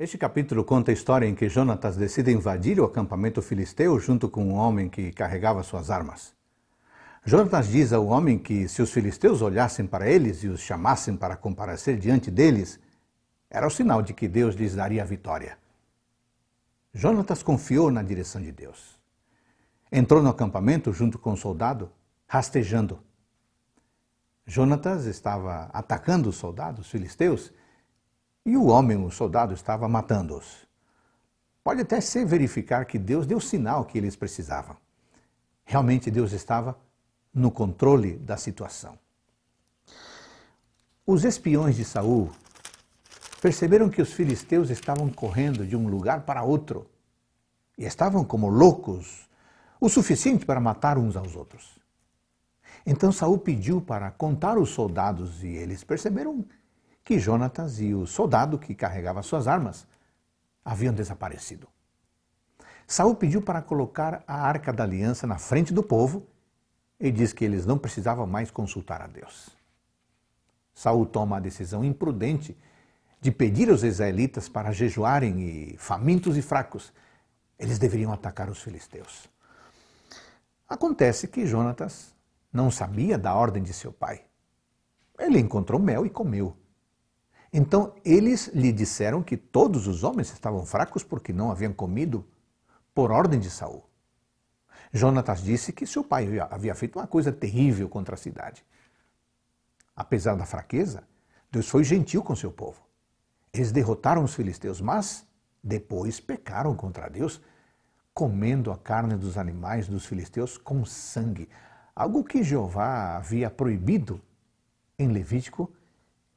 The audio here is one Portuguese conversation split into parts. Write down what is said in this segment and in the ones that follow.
Este capítulo conta a história em que Jonatas decide invadir o acampamento filisteu junto com um homem que carregava suas armas. Jonatas diz ao homem que se os filisteus olhassem para eles e os chamassem para comparecer diante deles, era o sinal de que Deus lhes daria a vitória. Jonatas confiou na direção de Deus. Entrou no acampamento junto com o soldado, rastejando. Jonatas estava atacando os soldados filisteus e o homem, o soldado, estava matando-os. Pode até ser verificar que Deus deu sinal que eles precisavam. Realmente Deus estava no controle da situação. Os espiões de Saul perceberam que os filisteus estavam correndo de um lugar para outro e estavam como loucos, o suficiente para matar uns aos outros. Então Saul pediu para contar os soldados e eles perceberam que Jonatas e o soldado que carregava suas armas haviam desaparecido. Saul pediu para colocar a arca da aliança na frente do povo e diz que eles não precisavam mais consultar a Deus. Saul toma a decisão imprudente de pedir aos israelitas para jejuarem e famintos e fracos, eles deveriam atacar os filisteus. Acontece que Jonatas não sabia da ordem de seu pai. Ele encontrou mel e comeu. Então eles lhe disseram que todos os homens estavam fracos porque não haviam comido por ordem de Saul. Jonatas disse que seu pai havia feito uma coisa terrível contra a cidade. Apesar da fraqueza, Deus foi gentil com seu povo. Eles derrotaram os filisteus, mas depois pecaram contra Deus, comendo a carne dos animais dos filisteus com sangue, algo que Jeová havia proibido em Levítico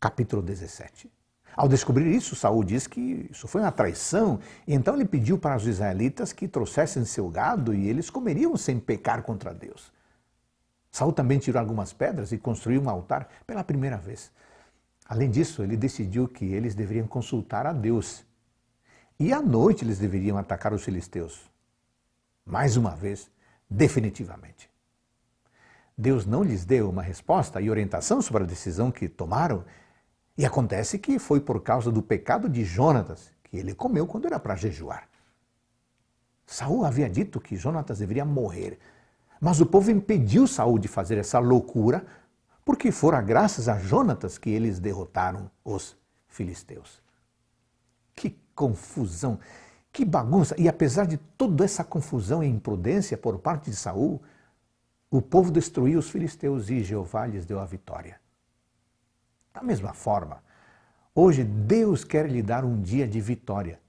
capítulo 17. Ao descobrir isso, Saul diz que isso foi uma traição, e então ele pediu para os israelitas que trouxessem seu gado e eles comeriam sem pecar contra Deus. Saul também tirou algumas pedras e construiu um altar pela primeira vez. Além disso, ele decidiu que eles deveriam consultar a Deus. E à noite eles deveriam atacar os filisteus. Mais uma vez, definitivamente. Deus não lhes deu uma resposta e orientação sobre a decisão que tomaram, e acontece que foi por causa do pecado de Jonatas que ele comeu quando era para jejuar. Saul havia dito que Jonatas deveria morrer, mas o povo impediu Saul de fazer essa loucura, porque fora graças a Jonatas que eles derrotaram os filisteus. Que confusão, que bagunça! E apesar de toda essa confusão e imprudência por parte de Saul, o povo destruiu os filisteus e Jeová lhes deu a vitória. Da mesma forma, hoje Deus quer lhe dar um dia de vitória,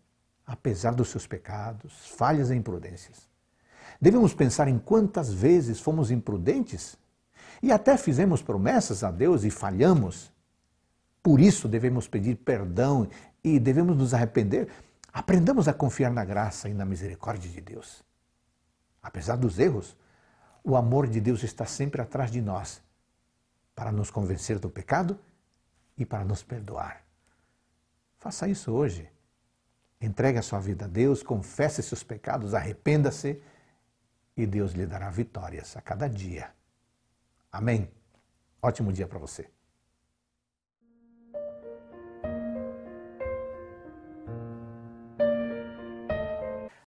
apesar dos seus pecados, falhas e imprudências. Devemos pensar em quantas vezes fomos imprudentes e até fizemos promessas a Deus e falhamos. Por isso devemos pedir perdão e devemos nos arrepender. Aprendamos a confiar na graça e na misericórdia de Deus. Apesar dos erros, o amor de Deus está sempre atrás de nós para nos convencer do pecado e para nos perdoar. Faça isso hoje. Entregue a sua vida a Deus, confesse seus pecados, arrependa-se e Deus lhe dará vitórias a cada dia. Amém. Ótimo dia para você.